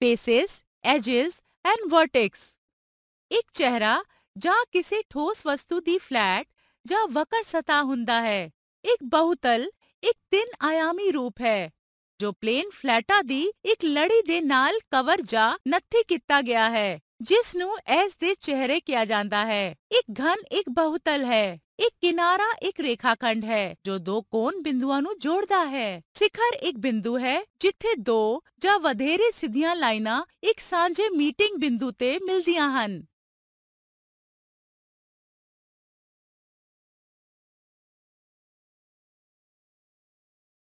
faces ages and vertex एक चेहरा जहाँ किसी ठोस वस्तु दी फ्लैट जहाँ वक्र सतह हुंदा है एक बहुतल एक तीन आयामी रूप है जो प्लेन फ्लैटा दी एक लड़ी दे नाल कवर जा नत्थी किता गया है जिस एस दे चेहरे किया जाता है एक घन एक बहुतल है एक किनारा एक रेखाखंड है जो दो कोण बिंदुआ जोड़ता है शिखर एक बिंदु है जिथे दो जा वधेरे सीधिया लाइना एक सांझे मीटिंग बिंदु ते मिल दिया